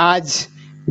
आज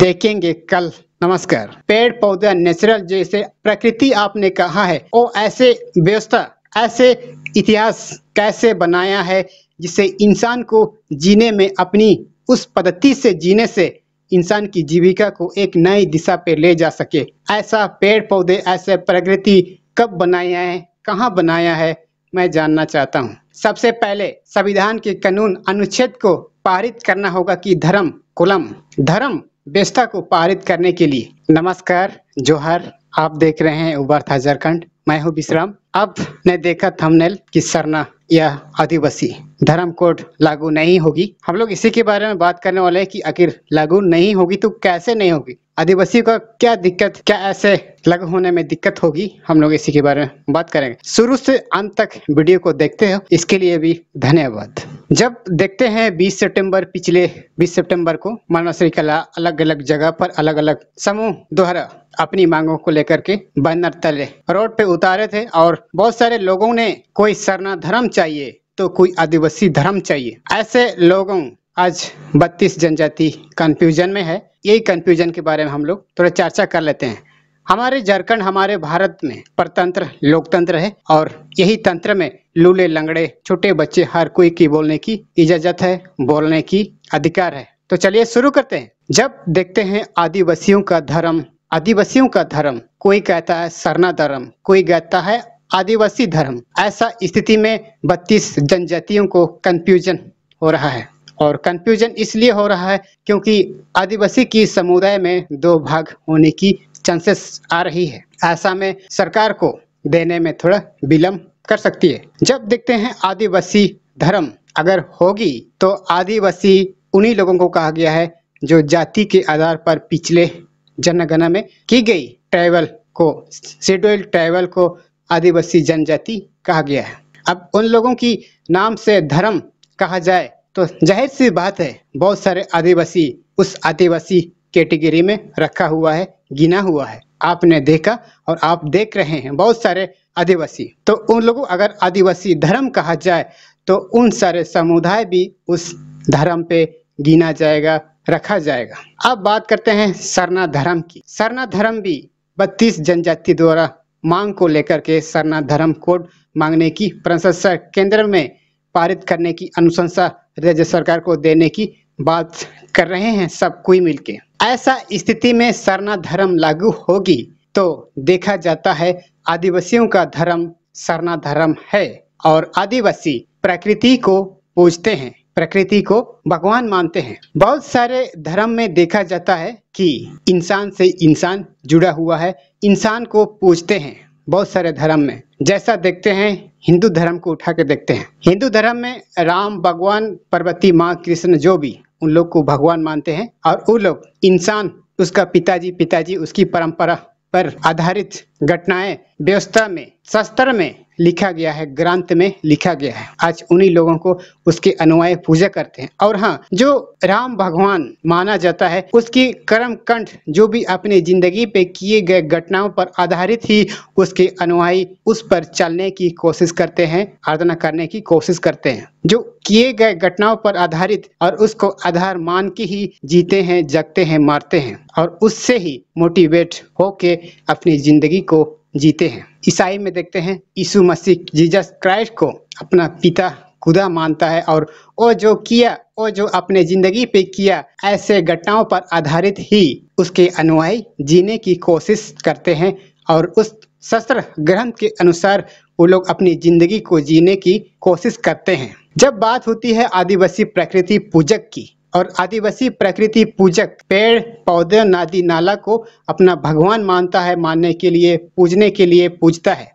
देखेंगे कल नमस्कार पेड़ पौधा नेचुरल जैसे प्रकृति आपने कहा है वो ऐसे व्यवस्था ऐसे इतिहास कैसे बनाया है जिसे इंसान को जीने में अपनी उस पद्धति से जीने से इंसान की जीविका को एक नई दिशा पे ले जा सके ऐसा पेड़ पौधे ऐसे प्रकृति कब बनाया है कहाँ बनाया है मैं जानना चाहता हूँ सबसे पहले संविधान के कानून अनुच्छेद को पारित करना होगा कि धर्म कुलम धर्म व्यवस्था को पारित करने के लिए नमस्कार जोहर आप देख रहे हैं उबर था झारखंड मैं हूं विश्राम अब ने देखा थंबनेल की सरना या आदिवासी धर्म कोड लागू नहीं होगी हम लोग इसी के बारे में बात करने वाले हैं कि आखिर लागू नहीं होगी तो कैसे नहीं होगी आदिवासी का क्या दिक्कत क्या ऐसे लागू होने में दिक्कत होगी हम लोग इसी के बारे में बात करेंगे शुरू से अंत तक वीडियो को देखते हो इसके लिए भी धन्यवाद जब देखते हैं 20 सितंबर पिछले 20 सितंबर को श्री कला अलग अलग जगह पर अलग अलग समूह द्वारा अपनी मांगों को लेकर के बैनर तले रोड पे उतारे थे और बहुत सारे लोगों ने कोई सरना धर्म चाहिए तो कोई आदिवासी धर्म चाहिए ऐसे लोगों आज 32 जनजाति कंफ्यूजन में है यही कंफ्यूजन के बारे में हम लोग थोड़ा चर्चा कर लेते हैं हमारे झारखंड हमारे भारत में परतंत्र लोकतंत्र है और यही तंत्र में लूले लंगड़े छोटे बच्चे हर कोई की बोलने की इजाजत है बोलने की अधिकार है तो चलिए शुरू करते हैं जब देखते हैं आदिवासियों का धर्म आदिवासियों का धर्म कोई कहता है सरना धर्म कोई कहता है आदिवासी धर्म ऐसा स्थिति में 32 जनजातियों को कंफ्यूजन हो रहा है और कंफ्यूजन इसलिए हो रहा है क्योंकि आदिवासी की समुदाय में दो भाग होने की चांसेस आ रही है ऐसा में सरकार को देने में थोड़ा विलम्ब कर सकती है जब देखते हैं आदिवासी धर्म अगर होगी तो आदिवासी उन्हीं लोगों को कहा गया है जो जाति के आधार पर पिछले जनगणना में की गई ट्राइवल को शेड्यूल ट्राइवल को आदिवासी जनजाति कहा गया है अब उन लोगों की नाम से धर्म कहा जाए तो जाहिर सी बात है बहुत सारे आदिवासी उस आदिवासी कैटेगरी में रखा हुआ है गिना हुआ है आपने देखा और आप देख रहे हैं बहुत सारे आदिवासी तो उन लोगों अगर आदिवासी धर्म कहा जाए तो उन सारे समुदाय भी उस धर्म पे गिना जाएगा रखा जाएगा अब बात करते हैं सरना धर्म की सरना धर्म भी बत्तीस जनजाति द्वारा मांग को लेकर के सरना धर्म कोड मांगने की प्रशंसा केंद्र में पारित करने की अनुशंसा राज्य सरकार को देने की बात कर रहे हैं सब कोई मिलके ऐसा स्थिति में सरना धर्म लागू होगी तो देखा जाता है आदिवासियों का धर्म सरना धर्म है और आदिवासी प्रकृति को पूजते हैं प्रकृति को भगवान मानते हैं बहुत सारे धर्म में देखा जाता है कि इंसान से इंसान जुड़ा हुआ है इंसान को पूजते हैं बहुत सारे धर्म में जैसा देखते हैं हिंदू धर्म को उठा के देखते हैं हिंदू धर्म में राम भगवान पार्वती माँ कृष्ण जो भी उन लोग को भगवान मानते हैं और वो लोग इंसान उसका पिताजी पिताजी उसकी परंपरा पर आधारित घटनाएं व्यवस्था में शस्त्र में लिखा गया है ग्रंथ में लिखा गया है आज उन्हीं लोगों को उसके अनुवाय पूजा करते हैं और हाँ जो राम भगवान माना जाता है उसकी कर्म कंठ जो भी अपनी जिंदगी पे किए गए घटनाओं पर आधारित ही उसके अनुयायी उस पर चलने की कोशिश करते हैं आराधना करने की कोशिश करते हैं जो किए गए घटनाओं पर आधारित और उसको आधार मान के ही जीते हैं जगते हैं मारते हैं और उससे ही मोटिवेट होके अपनी जिंदगी को जीते हैं ईसाई में देखते हैं यीशु मसीह जीजस क्राइस्ट को अपना पिता खुदा मानता है और वो जो किया वो जो अपने जिंदगी पे किया ऐसे घटनाओं पर आधारित ही उसके अनुयायी जीने की कोशिश करते हैं और उस शस्त्र ग्रंथ के अनुसार वो लोग अपनी जिंदगी को जीने की कोशिश करते हैं जब बात होती है आदिवासी प्रकृति पूजक की और आदिवासी प्रकृति पूजक पेड़ पौधे नदी नाला को अपना भगवान मानता है मानने के लिए पूजने के लिए पूजता है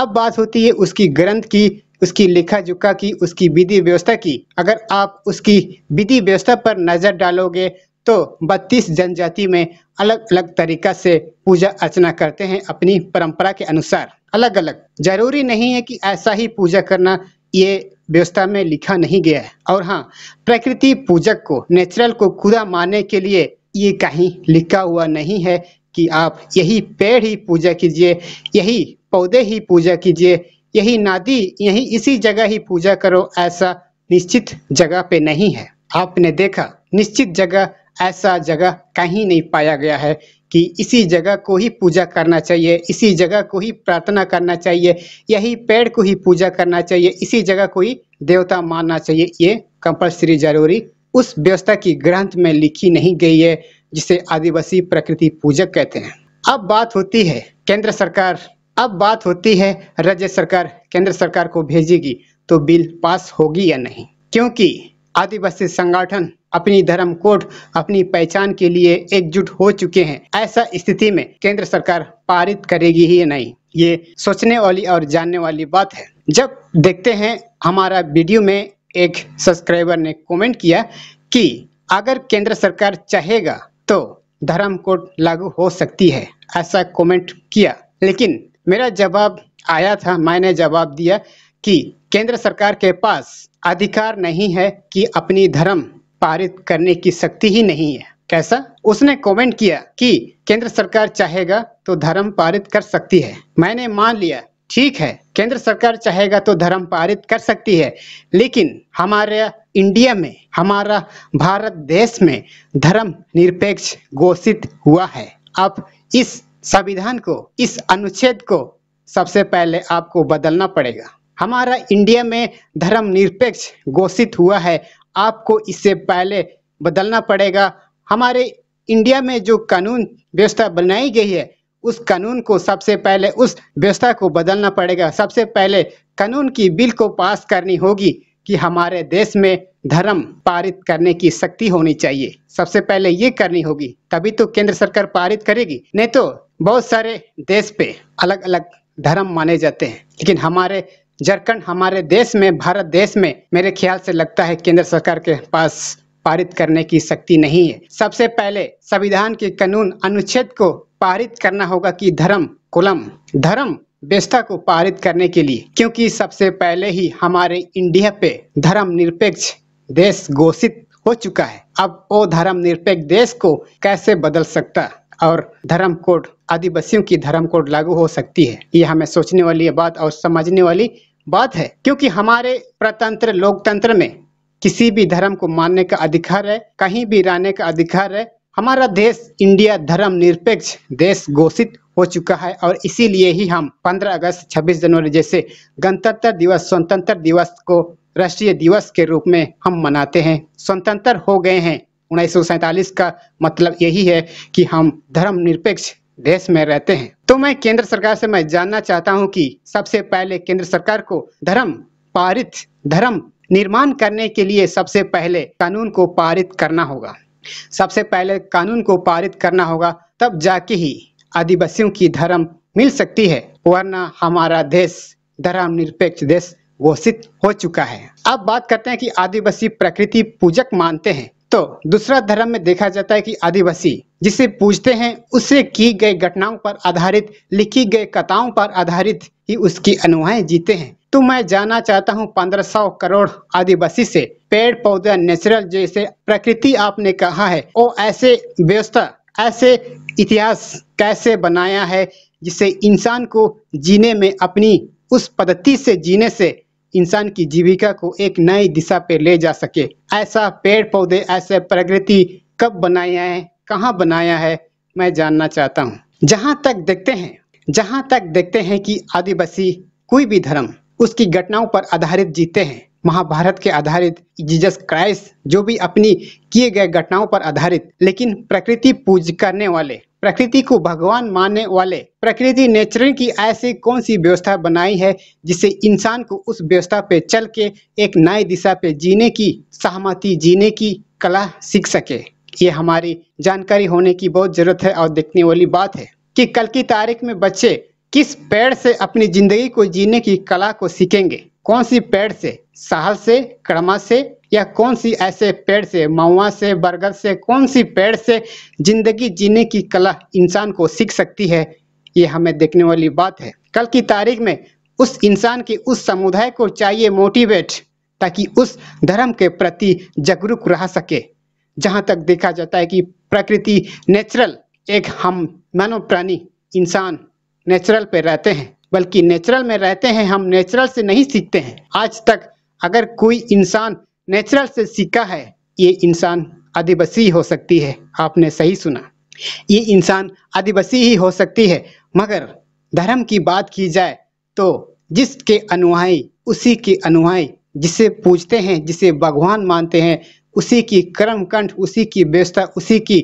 अब बात होती है उसकी ग्रंथ की उसकी लिखा जुका की उसकी विधि व्यवस्था की अगर आप उसकी विधि व्यवस्था पर नज़र डालोगे तो 32 जनजाति में अलग अलग तरीका से पूजा अर्चना करते हैं अपनी परंपरा के अनुसार अलग अलग जरूरी नहीं है कि ऐसा ही पूजा करना ये व्यवस्था में लिखा नहीं गया है और हाँ प्रकृति पूजक को नेचुरल को खुदा मानने के लिए ये कहीं लिखा हुआ नहीं है कि आप यही पेड़ ही पूजा कीजिए यही पौधे ही पूजा कीजिए यही नादी यही इसी जगह ही पूजा करो ऐसा निश्चित जगह पे नहीं है आपने देखा निश्चित जगह ऐसा जगह कहीं नहीं पाया गया है कि इसी जगह को ही पूजा करना चाहिए इसी जगह को ही प्रार्थना करना चाहिए यही पेड़ को ही पूजा करना चाहिए इसी जगह को ही देवता मानना चाहिए ये कंपल्सरी जरूरी उस व्यवस्था की ग्रंथ में लिखी नहीं गई है जिसे आदिवासी प्रकृति पूजक कहते हैं अब बात होती है केंद्र सरकार अब बात होती है राज्य सरकार केंद्र सरकार को भेजेगी तो बिल पास होगी या नहीं क्योंकि आदिवासी संगठन अपनी धर्म कोड अपनी पहचान के लिए एकजुट हो चुके हैं ऐसा स्थिति में केंद्र सरकार पारित करेगी ही नहीं ये सोचने वाली और जानने वाली बात है जब देखते हैं हमारा वीडियो में एक सब्सक्राइबर ने कमेंट किया कि अगर केंद्र सरकार चाहेगा तो धर्म कोड लागू हो सकती है ऐसा कमेंट किया लेकिन मेरा जवाब आया था मैंने जवाब दिया कि केंद्र सरकार के पास अधिकार नहीं है कि अपनी धर्म पारित करने की शक्ति ही नहीं है कैसा उसने कमेंट किया कि केंद्र सरकार चाहेगा तो धर्म पारित कर सकती है मैंने मान लिया ठीक है केंद्र सरकार चाहेगा तो धर्म पारित कर सकती है लेकिन हमारे इंडिया में हमारा भारत देश में धर्म निरपेक्ष घोषित हुआ है अब इस संविधान को इस अनुच्छेद को सबसे पहले आपको बदलना पड़ेगा हमारा इंडिया में धर्म निरपेक्ष घोषित हुआ है आपको इससे पहले बदलना पड़ेगा हमारे इंडिया में जो कानून व्यवस्था बनाई गई है उस कानून को सबसे पहले उस व्यवस्था को बदलना पड़ेगा सबसे पहले कानून की बिल को पास करनी होगी कि हमारे देश में धर्म पारित करने की शक्ति होनी चाहिए सबसे पहले ये करनी होगी तभी तो केंद्र सरकार पारित करेगी नहीं तो बहुत सारे देश पे अलग अलग धर्म माने जाते हैं लेकिन हमारे झारखंड हमारे देश में भारत देश में मेरे ख्याल से लगता है केंद्र सरकार के पास पारित करने की शक्ति नहीं है सबसे पहले संविधान के कानून अनुच्छेद को पारित करना होगा कि धर्म कुलम धर्म व्यवस्था को पारित करने के लिए क्योंकि सबसे पहले ही हमारे इंडिया पे धर्म निरपेक्ष देश घोषित हो चुका है अब वो धर्म निरपेक्ष देश को कैसे बदल सकता और धर्म कोड आदिवासियों की धर्म कोड लागू हो सकती है ये हमें सोचने वाली बात और समझने वाली बात है क्योंकि हमारे प्रतंत्र लोकतंत्र में किसी भी धर्म को मानने का अधिकार है कहीं भी रहने का अधिकार है हमारा देश इंडिया धर्म निरपेक्ष देश घोषित हो चुका है और इसीलिए ही हम 15 अगस्त 26 जनवरी जैसे गणतंत्र दिवस स्वतंत्र दिवस को राष्ट्रीय दिवस के रूप में हम मनाते हैं स्वतंत्र हो गए हैं उन्नीस का मतलब यही है कि हम धर्म निरपेक्ष देश में रहते हैं तो मैं केंद्र सरकार से मैं जानना चाहता हूं कि सबसे पहले केंद्र सरकार को धर्म पारित धर्म निर्माण करने के लिए सबसे पहले कानून को पारित करना होगा सबसे पहले कानून को पारित करना होगा तब जाके ही आदिवासियों की धर्म मिल सकती है वरना हमारा देश धर्म निरपेक्ष देश घोषित हो चुका है अब बात करते हैं कि आदिवासी प्रकृति पूजक मानते हैं तो दूसरा धर्म में देखा जाता है कि आदिवासी जिसे पूजते हैं उससे की गई घटनाओं पर आधारित लिखी गई कथाओं पर आधारित ही उसकी अनुहाएं जीते हैं तो मैं जानना चाहता हूँ पंद्रह सौ करोड़ आदिवासी से पेड़ पौधा नेचुरल जैसे प्रकृति आपने कहा है वो ऐसे व्यवस्था ऐसे इतिहास कैसे बनाया है जिसे इंसान को जीने में अपनी उस पद्धति से जीने से इंसान की जीविका को एक नई दिशा पे ले जा सके ऐसा पेड़ पौधे ऐसे प्रकृति कब बनाया है कहाँ बनाया है मैं जानना चाहता हूँ जहाँ तक देखते हैं जहाँ तक देखते हैं कि आदिवासी कोई भी धर्म उसकी घटनाओं पर आधारित जीते हैं महाभारत के आधारित जीजस क्राइस्ट जो भी अपनी किए गए घटनाओं पर आधारित लेकिन प्रकृति पूज करने वाले प्रकृति को भगवान मानने वाले प्रकृति नेचर की ऐसी कौन सी व्यवस्था बनाई है जिससे इंसान को उस व्यवस्था पे चल के एक नई दिशा पे जीने की सहमति जीने की कला सीख सके ये हमारी जानकारी होने की बहुत जरूरत है और देखने वाली बात है कि कल की तारीख में बच्चे किस पेड़ से अपनी जिंदगी को जीने की कला को सीखेंगे कौन सी पेड़ से साहस से कड़मा से या कौन सी ऐसे पेड़ से मऊआ से बरगद से कौन सी पेड़ से जिंदगी जीने की कला इंसान को सीख सकती है ये हमें देखने वाली बात है कल की तारीख में उस इंसान की उस समुदाय को चाहिए मोटिवेट ताकि उस धर्म के प्रति जागरूक रह सके जहाँ तक देखा जाता है कि प्रकृति नेचुरल एक हम मानव प्राणी इंसान नेचुरल पे रहते हैं बल्कि नेचुरल में रहते हैं हम नेचुरल से नहीं सीखते हैं आज तक अगर कोई इंसान नेचुरल से सीखा है ये इंसान आदिवासी हो सकती है आपने सही सुना ये इंसान आदिवासी ही हो सकती है मगर धर्म की बात की जाए तो जिसके अनुयायी उसी के अनुयायी जिसे पूजते हैं जिसे भगवान मानते हैं उसी की कर्म कंठ उसी की व्यवस्था उसी की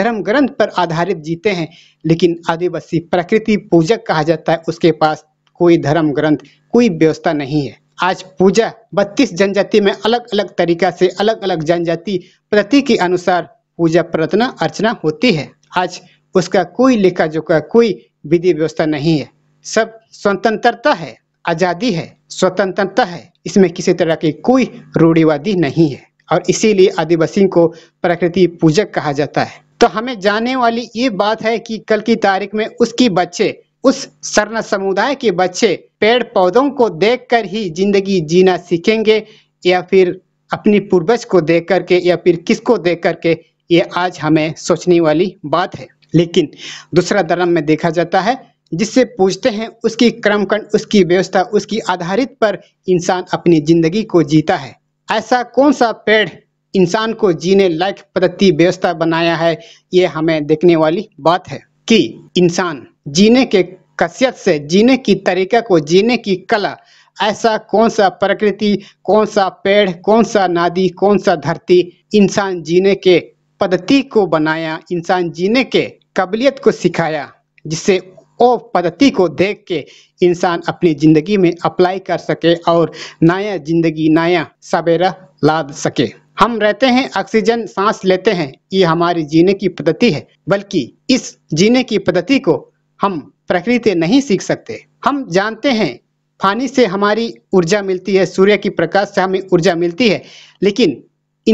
धर्म ग्रंथ पर आधारित जीते हैं लेकिन आदिवासी प्रकृति पूजक कहा जाता है उसके पास कोई धर्म ग्रंथ कोई व्यवस्था नहीं है आज पूजा बत्तीस जनजाति में अलग अलग तरीका से अलग अलग जनजाति प्रति के अनुसार पूजा प्रार्थना अर्चना होती है आज उसका कोई लेखा जोखा कोई विधि व्यवस्था नहीं है सब स्वतंत्रता है आज़ादी है स्वतंत्रता है इसमें किसी तरह की कोई रूढ़िवादी नहीं है और इसीलिए आदिवासी को प्रकृति पूजक कहा जाता है तो हमें जाने वाली ये बात है कि कल की तारीख में उसकी बच्चे उस सरना समुदाय के बच्चे पेड़ पौधों को देखकर ही जिंदगी जीना सीखेंगे या फिर अपनी पूर्वज को देख करके या फिर किसको देख करके ये आज हमें सोचने वाली बात है लेकिन दूसरा धर्म में देखा जाता है जिससे पूछते हैं उसकी क्रमकंड उसकी व्यवस्था उसकी आधारित पर इंसान अपनी जिंदगी को जीता है ऐसा कौन सा पेड़ इंसान को जीने लायक प्रति व्यवस्था बनाया है ये हमें देखने वाली बात है कि इंसान जीने के कसियत से जीने की तरीका को जीने की कला ऐसा कौन सा प्रकृति कौन सा पेड़ कौन सा नादी कौन सा धरती इंसान जीने के पद्धति को बनाया इंसान जीने के कबलियत को सिखाया जिससे वो पद्धति को देख के इंसान अपनी ज़िंदगी में अप्लाई कर सके और नया जिंदगी नया सवेरा लाद सके हम रहते हैं ऑक्सीजन सांस लेते हैं ये हमारी जीने की पद्धति है बल्कि इस जीने की पद्धति को हम प्रकृति नहीं सीख सकते हम जानते हैं पानी से हमारी ऊर्जा मिलती है सूर्य की प्रकाश से हमें ऊर्जा मिलती है लेकिन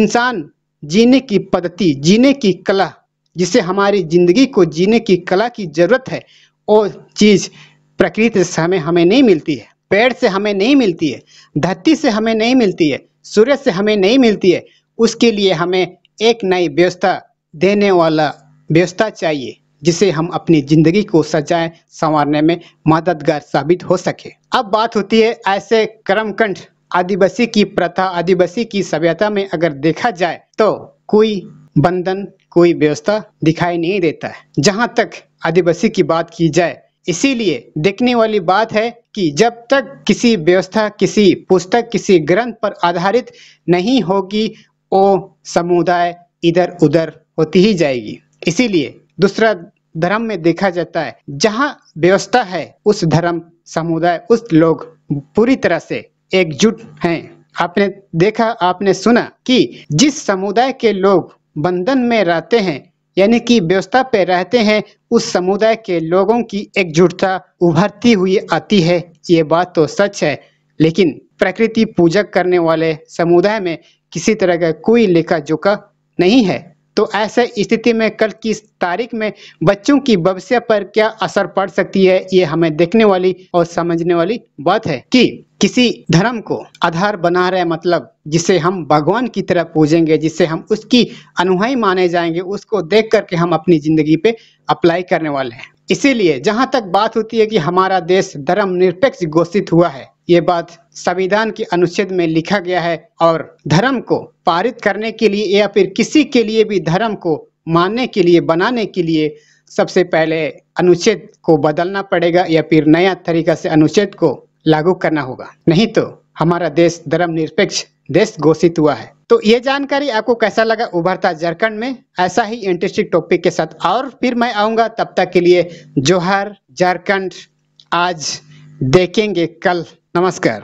इंसान जीने की पद्धति जीने की कला जिसे हमारी जिंदगी को जीने की कला की जरूरत है वो चीज़ प्रकृति से हमें हमें नहीं मिलती है पेड़ से हमें नहीं मिलती है धरती से हमें नहीं मिलती है सूर्य से हमें नहीं मिलती है उसके लिए हमें एक नई व्यवस्था देने वाला व्यवस्था चाहिए जिसे हम अपनी ज़िंदगी को सजाएं संवारने में मददगार साबित हो सके अब बात होती है ऐसे कर्मकंठ आदिवासी की प्रथा आदिवासी की सभ्यता में अगर देखा जाए तो कोई बंधन कोई व्यवस्था दिखाई नहीं देता है जहाँ तक आदिवासी की बात की जाए इसीलिए देखने वाली बात है कि जब तक किसी व्यवस्था किसी पुस्तक किसी ग्रंथ पर आधारित नहीं होगी वो समुदाय इधर उधर होती ही जाएगी इसीलिए दूसरा धर्म में देखा जाता है जहाँ व्यवस्था है उस धर्म समुदाय उस लोग पूरी तरह से एकजुट हैं आपने देखा आपने सुना कि जिस समुदाय के लोग बंधन में रहते हैं यानी कि व्यवस्था पे रहते हैं उस समुदाय के लोगों की एकजुटता उभरती हुई आती है ये बात तो सच है लेकिन प्रकृति पूजक करने वाले समुदाय में किसी तरह का कोई लेखा जोखा नहीं है तो ऐसे स्थिति में कल की तारीख में बच्चों की भविष्य पर क्या असर पड़ सकती है ये हमें देखने वाली और समझने वाली बात है कि किसी धर्म को आधार बना रहे मतलब जिसे हम भगवान की तरह पूजेंगे जिसे हम उसकी अनुहाई माने जाएंगे उसको देख करके हम अपनी जिंदगी पे अप्लाई करने वाले हैं इसीलिए जहां तक बात होती है कि हमारा देश धर्म निरपेक्ष घोषित हुआ है ये बात संविधान के अनुच्छेद में लिखा गया है और धर्म को पारित करने के लिए या फिर किसी के लिए भी धर्म को मानने के लिए बनाने के लिए सबसे पहले अनुच्छेद को बदलना पड़ेगा या फिर नया तरीका से अनुच्छेद को लागू करना होगा नहीं तो हमारा देश धर्म निरपेक्ष देश घोषित हुआ है तो ये जानकारी आपको कैसा लगा उभरता झारखंड में ऐसा ही इंटरेस्टिंग टॉपिक के साथ और फिर मैं आऊंगा तब तक के लिए जोहर झारखंड आज देखेंगे कल नमस्कार